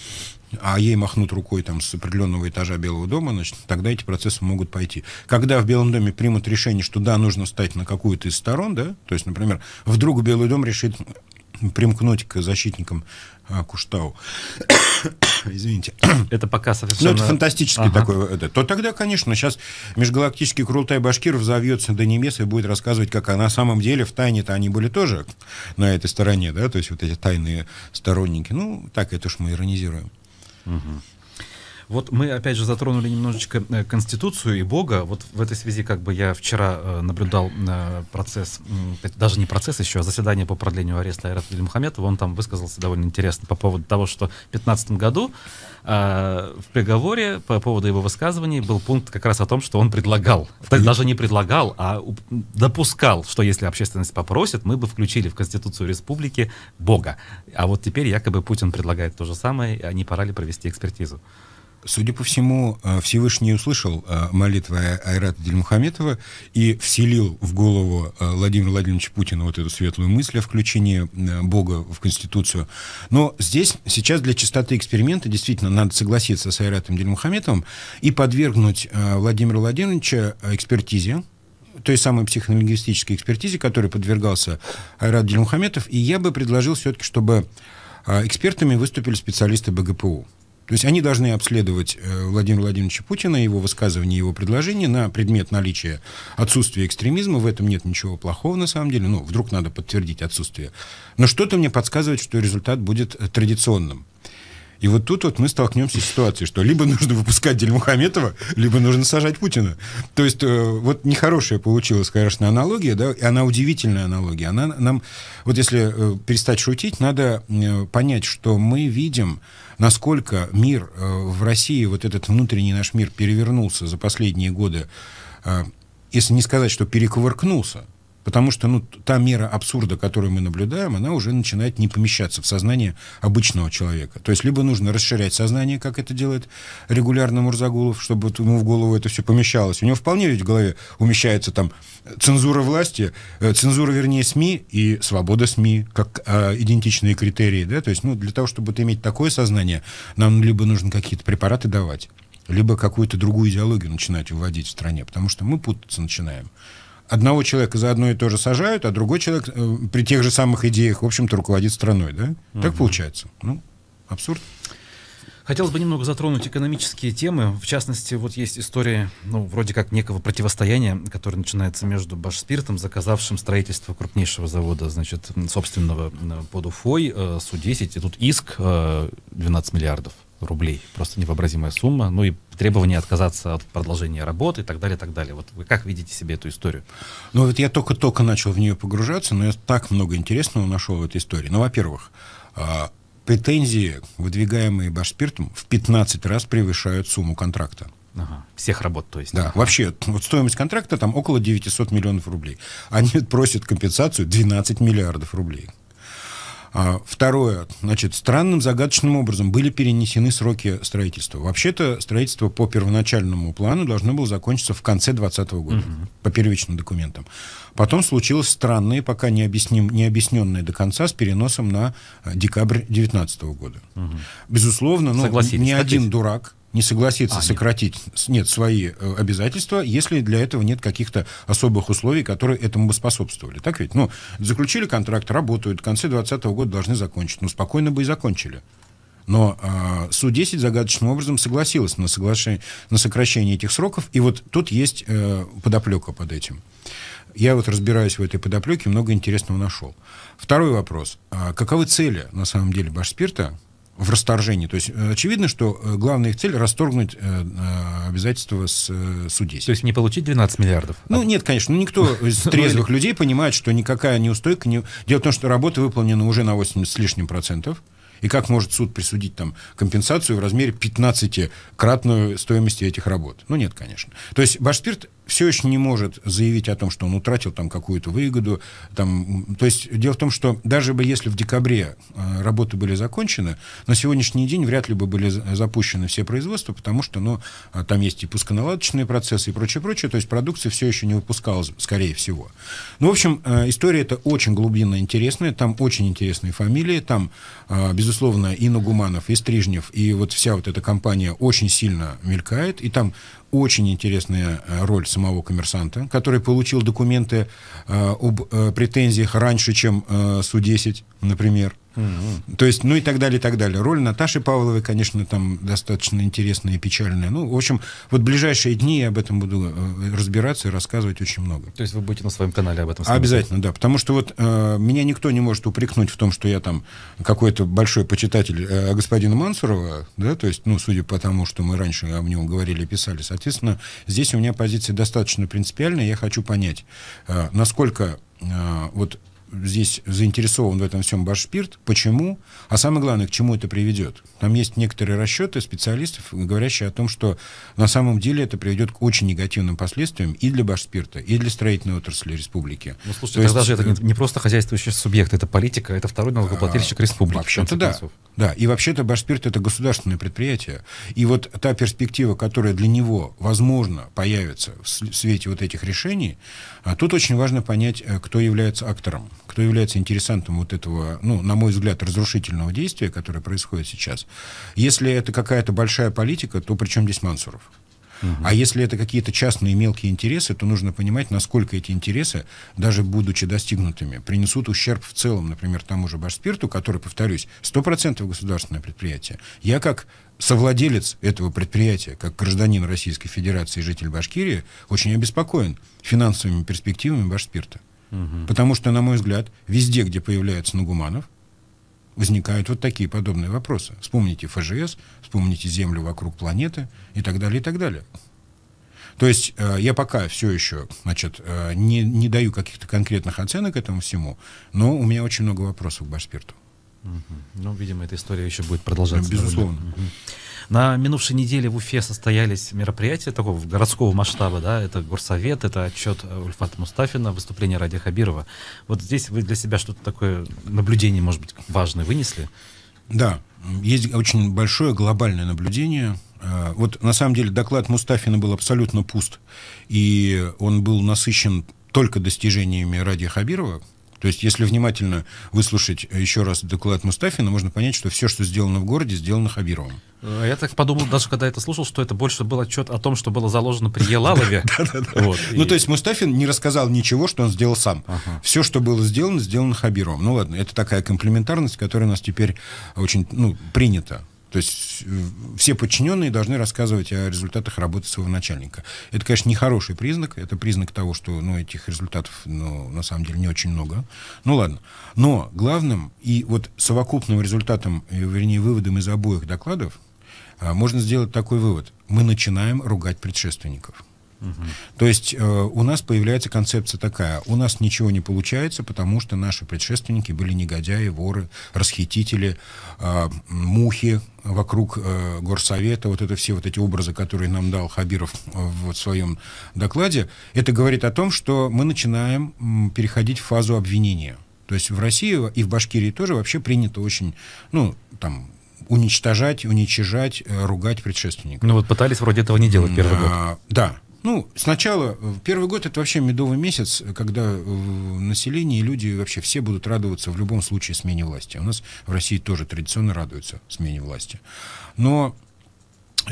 а ей махнут рукой там с определенного этажа Белого дома, значит, тогда эти процессы могут пойти. Когда в Белом доме примут решение, что да, нужно стать на какую-то из сторон, да, то есть, например, вдруг Белый дом решит примкнуть к защитникам а, Куштау. [coughs] Извините. [coughs] Это пока совсем... Ну, это фантастический ага. такой... Это, то тогда, конечно, сейчас межгалактический Крултай Башкиров взовьется до небес и будет рассказывать, как а на самом деле в тайне-то они были тоже на этой стороне, да, то есть вот эти тайные сторонники. Ну, так это уж мы иронизируем. Mm-hmm. Вот мы опять же затронули немножечко э, Конституцию и Бога. Вот в этой связи как бы я вчера э, наблюдал э, процесс, даже не процесс еще, а заседание по продлению ареста Айрата Мухаметова. Он там высказался довольно интересно по поводу того, что в 2015 году в приговоре по поводу его высказываний был пункт как раз о том, что он предлагал, даже не предлагал, а допускал, что если общественность попросит, мы бы включили в Конституцию Республики Бога. А вот теперь якобы Путин предлагает то же самое, а не пора ли провести экспертизу? Судя по всему, э, Всевышний услышал э, молитвы Айрата Дельмухаметова и вселил в голову э, Владимира Владимировича Путина вот эту светлую мысль о включении Бога в Конституцию. Но здесь сейчас для чистоты эксперимента действительно надо согласиться с Айратом Дельмухаметовым и подвергнуть Владимира Владимировича экспертизе, той самой психолингвистической экспертизе, которой подвергался Айрат Дельмухаметов, и я бы предложил все-таки, чтобы экспертами выступили специалисты БГПУ. То есть они должны обследовать э, Владимира Владимировича Путина, его высказывания, его предложения на предмет наличия отсутствия экстремизма. В этом нет ничего плохого, на самом деле. Ну, вдруг надо подтвердить отсутствие. Но что-то мне подсказывает, что результат будет э, традиционным. И вот тут вот мы столкнемся с ситуацией, что либо нужно выпускать Дельмухаметова, либо нужно сажать Путина. То есть э, вот нехорошая получилась, конечно, аналогия, да, и она удивительная аналогия. Она нам, вот если перестать шутить, надо понять, что мы видим насколько мир э, в России, вот этот внутренний наш мир перевернулся за последние годы, э, если не сказать, что перековыркнулся, потому что ну, та мера абсурда, которую мы наблюдаем, она уже начинает не помещаться в сознание обычного человека. То есть либо нужно расширять сознание, как это делает регулярно Мурзагулов, чтобы ему в голову это все помещалось. У него вполне ведь в голове умещается там цензура власти, э, цензура, вернее, СМИ и свобода СМИ, как э, идентичные критерии. Да? То есть ну, для того, чтобы иметь такое сознание, нам либо нужно какие-то препараты давать, либо какую-то другую идеологию начинать вводить в стране, потому что мы путаться начинаем одного человека за одно и то же сажают, а другой человек э, при тех же самых идеях, в общем-то, руководит страной, да? Угу. Так получается. Ну, абсурд. Хотелось бы немного затронуть экономические темы. В частности, вот есть история, ну, вроде как некого противостояния, которое начинается между Башспиртом, заказавшим строительство крупнейшего завода, значит, собственного э, под Уфой, э, Су-10. И тут иск э, 12 миллиардов рублей. Просто невообразимая сумма. Ну и требование отказаться от продолжения работы и так далее, и так далее. Вот вы как видите себе эту историю? Ну вот я только-только начал в нее погружаться, но я так много интересного нашел в этой истории. Ну, во-первых, а, претензии, выдвигаемые Башспиртом, в 15 раз превышают сумму контракта. Ага. Всех работ, то есть. Да, ага. вообще, вот стоимость контракта там около 900 миллионов рублей. Они просят компенсацию 12 миллиардов рублей. А второе, значит, странным загадочным образом были перенесены сроки строительства. Вообще-то строительство по первоначальному плану должно было закончиться в конце 2020 года, угу. по первичным документам. Потом случилось странное, пока необъясненное до конца, с переносом на э, декабрь 2019 года. Угу. Безусловно, ну, ни один дурак не согласится а, сократить нет. нет свои э, обязательства, если для этого нет каких-то особых условий, которые этому бы способствовали. Так ведь? Ну, заключили контракт, работают, в конце 2020 года должны закончить. Ну, спокойно бы и закончили. Но э, а, Су-10 загадочным образом согласилась на, соглашение, на сокращение этих сроков, и вот тут есть э, подоплека под этим. Я вот разбираюсь в этой подоплеке, много интересного нашел. Второй вопрос. А каковы цели, на самом деле, Башспирта в расторжении. То есть э, очевидно, что э, главная их цель – расторгнуть э, обязательства с судей. То есть не получить 12 миллиардов? Ну, нет, конечно. Ну Никто из [laughs] трезвых людей понимает, что никакая неустойка... Не... Дело в том, что работа выполнена уже на 80 с лишним процентов. И как может суд присудить там компенсацию в размере 15-кратную стоимости этих работ? Ну, нет, конечно. То есть Башспирт все еще не может заявить о том, что он утратил там какую-то выгоду. Там, то есть дело в том, что даже бы если в декабре э, работы были закончены, на сегодняшний день вряд ли бы были запущены все производства, потому что ну, а там есть и пусконаладочные процессы и прочее, прочее. То есть продукция все еще не выпускалась, скорее всего. Ну, в общем, э, история это очень глубинно интересная. Там очень интересные фамилии. Там, э, безусловно, и Нагуманов, и Стрижнев, и вот вся вот эта компания очень сильно мелькает. И там очень интересная э, роль самого коммерсанта, который получил документы э, об э, претензиях раньше, чем э, Су-10, например mm То есть, ну и так далее, и так далее. Роль Наташи Павловой, конечно, там достаточно интересная и печальная. Ну, в общем, вот ближайшие дни я об этом буду э, разбираться и рассказывать очень много. То есть вы будете на своем канале об этом сказать? Обязательно, да. Потому что вот э, меня никто не может упрекнуть в том, что я там какой-то большой почитатель э, господина Мансурова, да, то есть, ну, судя по тому, что мы раньше о нем говорили писали. Соответственно, здесь у меня позиция достаточно принципиальная, я хочу понять, э, насколько э, вот здесь заинтересован в этом всем Башспирт. Почему? А самое главное, к чему это приведет? Там есть некоторые расчеты специалистов, говорящие о том, что на самом деле это приведет к очень негативным последствиям и для Башспирта, и для строительной отрасли республики. Ну, слушайте, То тогда есть... же это не, э, не просто хозяйствующий субъект, это политика, это второй налогоплательщик а, республики. Вообще-то да. Да, и вообще-то Башспирт — это государственное предприятие. И вот та перспектива, которая для него, возможно, появится в свете вот этих решений, а тут очень важно понять, э, кто является актором, кто является интересантом вот этого, ну, на мой взгляд, разрушительного действия, которое происходит сейчас. Если это какая-то большая политика, то при чем здесь Мансуров? А если это какие-то частные мелкие интересы, то нужно понимать, насколько эти интересы, даже будучи достигнутыми, принесут ущерб в целом, например, тому же Башспирту, который, повторюсь, 100% государственное предприятие. Я как совладелец этого предприятия, как гражданин Российской Федерации и житель Башкирии, очень обеспокоен финансовыми перспективами Башспирта. Угу. Потому что, на мой взгляд, везде, где появляется Нагуманов, возникают вот такие подобные вопросы. Вспомните ФЖС, вспомните Землю вокруг планеты и так далее, и так далее. То есть э, я пока все еще значит, э, не, не даю каких-то конкретных оценок этому всему, но у меня очень много вопросов к Башспирту. Угу. Ну, видимо, эта история еще будет продолжаться. Ну, безусловно. Довольно. На минувшей неделе в Уфе состоялись мероприятия такого городского масштаба, да, это горсовет, это отчет Ульфата Мустафина, выступление Ради Хабирова. Вот здесь вы для себя что-то такое наблюдение, может быть, важное вынесли? Да, есть очень большое глобальное наблюдение. Э, вот на самом деле доклад Мустафина был абсолютно пуст, и он был насыщен только достижениями Ради Хабирова, то есть, если внимательно выслушать э, еще раз доклад Мустафина, можно понять, что все, что сделано в городе, сделано Хабировым. Э, я так подумал, даже когда это слушал, что это больше был отчет о том, что было заложено при Елалове. [laughs] Ну, то есть Мустафин не рассказал ничего, что он сделал сам. Все, что было сделано, сделано Хабировым. Ну, ладно, это такая комплементарность, которая у нас теперь очень ну, принята. То есть все подчиненные должны рассказывать о результатах работы своего начальника. Это, конечно, нехороший признак. Это признак того, что ну, этих результатов ну, на самом деле не очень много. Ну ладно. Но главным и вот совокупным результатом, э, вернее, выводом из обоих докладов а, можно сделать такой вывод. Мы начинаем ругать предшественников. То есть э, у нас появляется концепция такая, у нас ничего не получается, потому что наши предшественники были негодяи, воры, расхитители, э, мухи вокруг э, горсовета, вот это все вот эти образы, которые нам дал Хабиров э, в своем докладе, это говорит о том, что мы начинаем э, переходить в фазу обвинения. То есть в России и в Башкирии тоже вообще принято очень, ну, там, уничтожать, уничижать, э, ругать предшественников. Ну вот пытались вроде этого не делать первый а, год. Э, да, ну, сначала, э, первый год это вообще медовый месяц, когда э, население и люди вообще все будут радоваться в любом случае смене власти. У нас в России тоже традиционно радуются смене власти. Но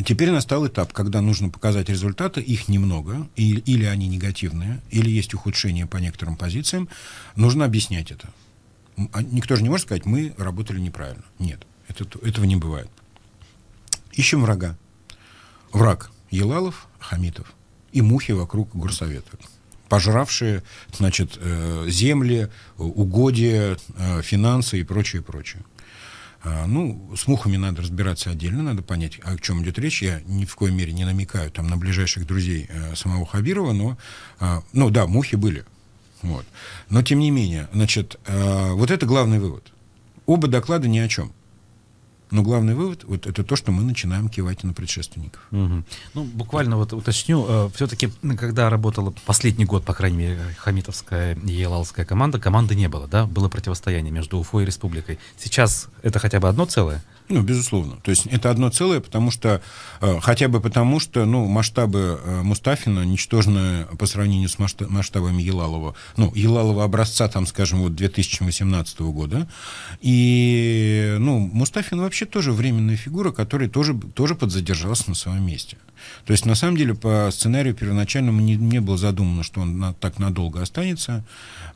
Теперь настал этап, когда нужно показать результаты, их немного, и, или они негативные, или есть ухудшение по некоторым позициям, нужно объяснять это. А никто же не может сказать, мы работали неправильно. Нет, это, этого не бывает. Ищем врага. Враг Елалов, Хамитов – и мухи вокруг горсовета пожравшие, значит, э, земли, угодья, э, финансы и прочее, прочее. А, ну, с мухами надо разбираться отдельно, надо понять, о чем идет речь. Я ни в коей мере не намекаю там на ближайших друзей э, самого Хабирова, но, а, ну да, мухи были. Вот. Но тем не менее, значит, вот это главный вывод. Оба доклада ни о чем. Но главный вывод вот, — это то, что мы начинаем кивать на предшественников. Угу. Ну, буквально вот уточню. Э, все-таки, когда работала последний год, по крайней мере, хамитовская и елалская команда, команды не было, да? Было противостояние между Уфой и Республикой. Сейчас это хотя бы одно целое? — ну, безусловно. То есть это одно целое, потому что, э, хотя бы потому что, ну, масштабы э, Мустафина ничтожны по сравнению с масштабами Елалова. Ну, Елалова образца, там, скажем, вот 2018 года. И, ну, Мустафин вообще тоже временная фигура, которая тоже, тоже подзадержалась на своем месте. То есть, на самом деле, по сценарию первоначальному не, не было задумано, что он на, так надолго останется.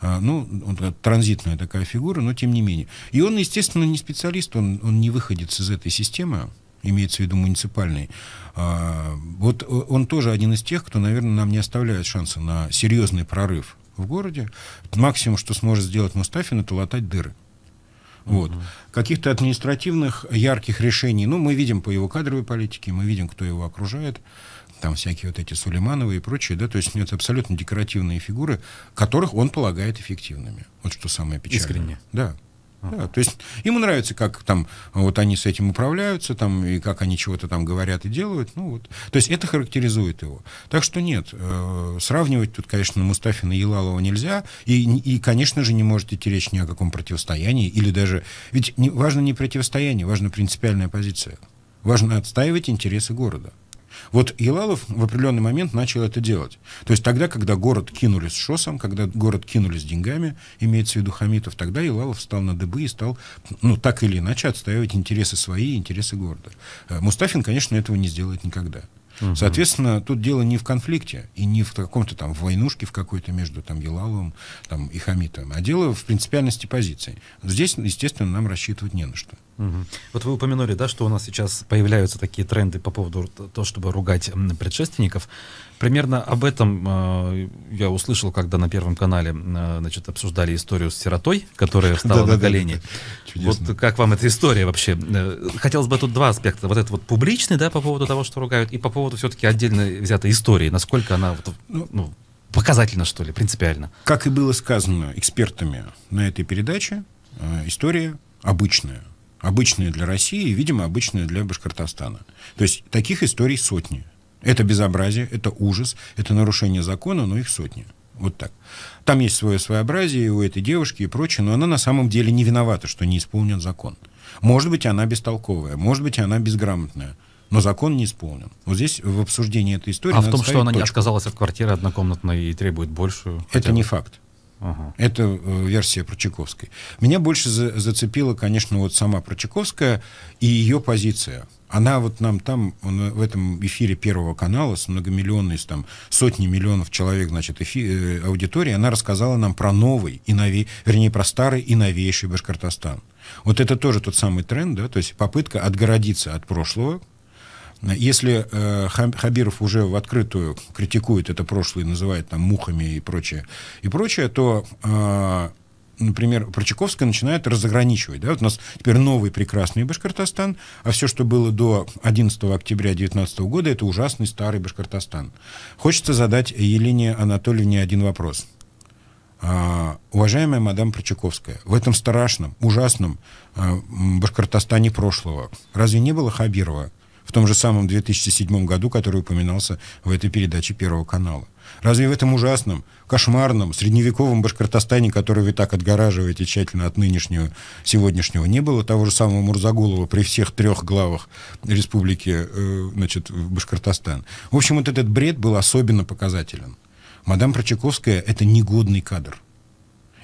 А, ну, он, транзитная такая фигура, но тем не менее. И он, естественно, не специалист, он, он не выходит выходец из этой системы, имеется в виду муниципальный, а, вот э, он тоже один из тех, кто, наверное, нам не оставляет шанса на серьезный прорыв в городе. Максимум, что сможет сделать Мустафин, это латать дыры. Вот. Угу. Каких-то административных ярких решений, ну, мы видим по его кадровой политике, мы видим, кто его окружает, там всякие вот эти Сулеймановы и прочие, да, то есть это абсолютно декоративные фигуры, которых он полагает эффективными. Вот что самое печальное. Искренне. Да, да, то есть ему нравится, как там вот они с этим управляются, там, и как они чего-то там говорят и делают. Ну, вот. То есть это характеризует его. Так что нет, э, сравнивать тут, конечно, Мустафина и Елалова нельзя. И, и, конечно же, не может идти речь ни о каком противостоянии. Или даже... Ведь не, важно не противостояние, важна принципиальная позиция. Важно отстаивать интересы города. Вот Елалов в определенный момент начал это делать. То есть тогда, когда город кинули с шосом, когда город кинули с деньгами, имеется в виду Хамитов, тогда Елалов встал на дыбы и стал, ну, так или иначе, отстаивать интересы свои, интересы города. Э, Мустафин, конечно, этого не сделает никогда. Соответственно, тут дело не в конфликте и не в каком-то там в войнушке в какой-то между там Елаловым там, и Хамитовым, а дело в принципиальности позиции. Здесь, естественно, нам рассчитывать не на что. Вот вы упомянули, да, что у нас сейчас появляются такие тренды по поводу того, чтобы ругать предшественников. Примерно об этом э, я услышал, когда на Первом канале э, значит, обсуждали историю с сиротой, которая [laughs] встала на колени. Вот как вам эта история вообще? Э, хотелось бы тут два аспекта. Вот этот вот публичный, да, по поводу того, что ругают, и по поводу все-таки отдельно взятой истории. Насколько она ну, ну, показательна что ли, принципиально. Как и было сказано экспертами на этой передаче, э, история обычная. Обычная для России и, видимо, обычная для Башкортостана. То есть таких историй сотни. Это безобразие, это ужас, это нарушение закона, но их сотни. Вот так. Там есть свое своеобразие у этой девушки и прочее, но она на самом деле не виновата, что не исполнен закон. Может быть, она бестолковая, может быть, она безграмотная, но закон не исполнен. Вот здесь в обсуждении этой истории... А в том, что она точку. не отказалась от квартиры однокомнатной и требует большую... Это бы. не факт. Ага. Это э, версия Прочаковской. Меня больше за, зацепила, конечно, вот сама Прочаковская и ее позиция – она вот нам там, он, в этом эфире Первого канала с многомиллионной, с там сотни миллионов человек, значит, эфи, э, аудитории, она рассказала нам про новый, и новей, вернее, про старый и новейший Башкортостан. Вот это тоже тот самый тренд, да, то есть попытка отгородиться от прошлого, если э, Хабиров уже в открытую критикует это прошлое, называет там мухами и прочее, и прочее, то э, например, Прочаковская начинает разограничивать. Да? Вот у нас теперь новый прекрасный Башкортостан, а все, что было до 11 октября 2019 года, это ужасный старый Башкортостан. Хочется задать Елене Анатольевне один вопрос. А, уважаемая мадам Прочаковская, в этом страшном, ужасном а, Башкортостане прошлого разве не было Хабирова в том же самом 2007 году, который упоминался в этой передаче Первого канала? Разве в этом ужасном, кошмарном, средневековом Башкортостане, который вы так отгораживаете тщательно от нынешнего, сегодняшнего, не было того же самого Мурзагулова при всех трех главах республики э, значит, Башкортостан? В общем, вот этот бред был особенно показателен. Мадам Прочаковская — это негодный кадр.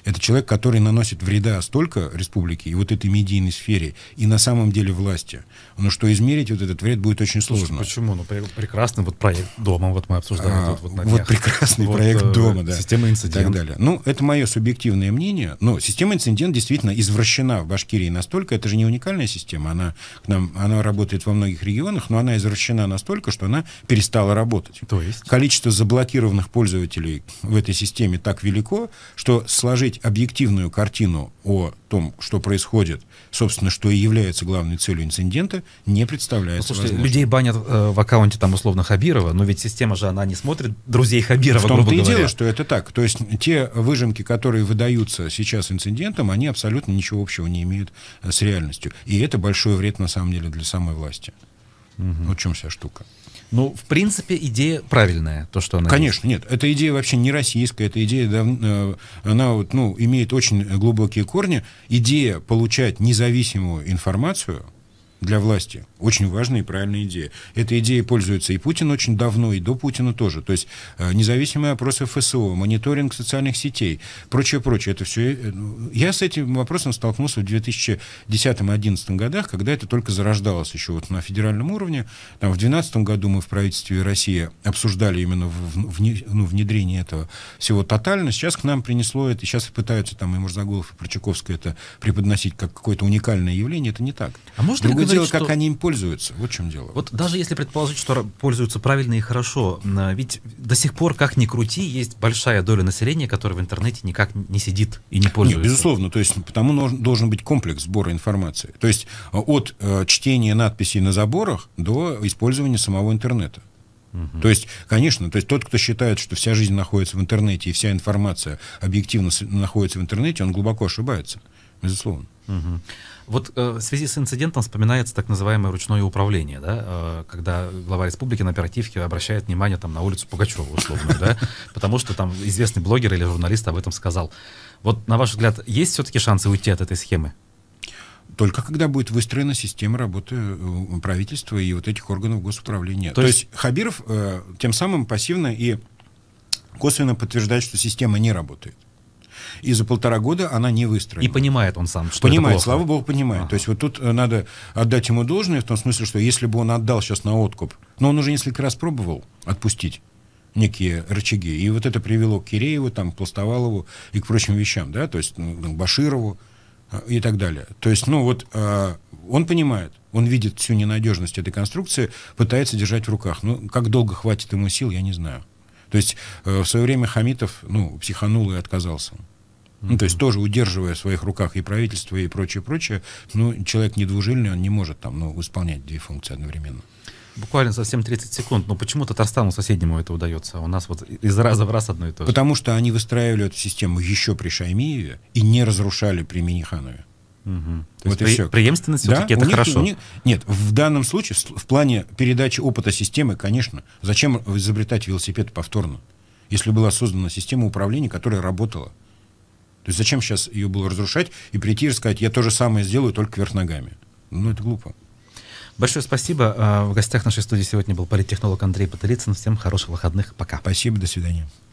Это человек, который наносит вреда столько республике и вот этой медийной сфере, и на самом деле власти. Но что измерить вот этот вред будет очень Слушайте, сложно. Почему? Ну, прекрасный вот проект дома, вот мы обсуждали. А, тут, вот, на вот прекрасный вот, проект э, дома, да. Система инцидента. Так далее. Ну, это мое субъективное мнение, но система инцидент действительно извращена в Башкирии настолько, это же не уникальная система, она, к нам, она работает во многих регионах, но она извращена настолько, что она перестала работать. То есть? Количество заблокированных пользователей в этой системе так велико, что сложить составить объективную картину о том, что происходит, собственно, что и является главной целью инцидента, не представляется ну, слушайте, Людей банят э, в аккаунте там условно Хабирова, но ведь система же, она не смотрит друзей Хабирова, В том-то и говоря. дело, что это так. То есть те выжимки, которые выдаются сейчас инцидентом, они абсолютно ничего общего не имеют э, с реальностью. И это большой вред, на самом деле, для самой власти. Угу. Вот в чем вся штука. Ну, в принципе, идея правильная, то, что она Конечно, есть. нет. Эта идея вообще не российская, эта идея, э, она вот, ну, имеет очень глубокие корни. Идея получать независимую информацию для власти – очень важная и правильная идея. Эта идея пользуется и Путин очень давно, и до Путина тоже. То есть э, независимые опросы ФСО, мониторинг социальных сетей, прочее, прочее. Это все... Э, ну, я с этим вопросом столкнулся в 2010-2011 годах, когда это только зарождалось еще вот на федеральном уровне. Там в 2012 году мы в правительстве России обсуждали именно ну, внедрение этого всего тотально. Сейчас к нам принесло это, сейчас пытаются там и Мурзагулов, и Прочаковская это преподносить как какое-то уникальное явление. Это не так. А можно Другое дело, что... как они им пользуются пользуются. Вот в чем дело. Вот даже если предположить, что пользуются правильно и хорошо, а, ведь до сих пор, как ни крути, есть большая доля населения, которая в интернете никак не сидит и не пользуется. Нет, безусловно. То есть потому должен, быть комплекс сбора информации. То есть а, от а, чтения надписей на заборах до использования самого интернета. Угу. То есть, конечно, то есть тот, кто считает, что вся жизнь находится в интернете и вся информация объективно находится в интернете, он глубоко ошибается, безусловно. Угу. Вот э, в связи с инцидентом вспоминается так называемое ручное управление, да, э, когда глава республики на оперативке обращает внимание там на улицу Пугачева условно, да, [laughs] потому что там известный блогер или журналист об этом сказал. Вот на ваш взгляд, есть все-таки шансы уйти от этой схемы? Только когда будет выстроена система работы э, правительства и вот этих органов госуправления. То, То есть... есть Хабиров э, тем самым пассивно и косвенно подтверждает, что система не работает и за полтора года она не выстроена. И понимает он сам, что Понимает, слава богу, понимает. Ага. То есть вот тут э, надо отдать ему должное, в том смысле, что если бы он отдал сейчас на откуп, но он уже несколько раз пробовал отпустить некие рычаги. И вот это привело к Кирееву, там, Пластовалову и к прочим вещам, да, то есть ну, Баширову э, и так далее. То есть, ну вот, э, он понимает, он видит всю ненадежность этой конструкции, пытается держать в руках. Ну, как долго хватит ему сил, я не знаю. То есть э, в свое время Хамитов, ну, психанул и отказался. Ну, то есть тоже удерживая в своих руках и правительство, и прочее, прочее, ну, человек недвужильный, он не может там, ну, исполнять две функции одновременно. Буквально совсем 30 секунд. Но почему Татарстану соседнему это удается? У нас вот из раза в раз одно и то же. Потому что они выстраивали эту систему еще при Шаймиеве и не разрушали при Миниханове. Угу. То вот и все. Преемственность да? все-таки это них, хорошо. них, нет, в данном случае, в плане передачи опыта системы, конечно, зачем изобретать велосипед повторно, если была создана система управления, которая работала. То есть зачем сейчас ее было разрушать и прийти и сказать, я то же самое сделаю, только вверх ногами? Ну, это глупо. Большое спасибо. А, в гостях нашей студии сегодня был политтехнолог Андрей Патрицын. Всем хороших выходных. Пока. Спасибо, до свидания.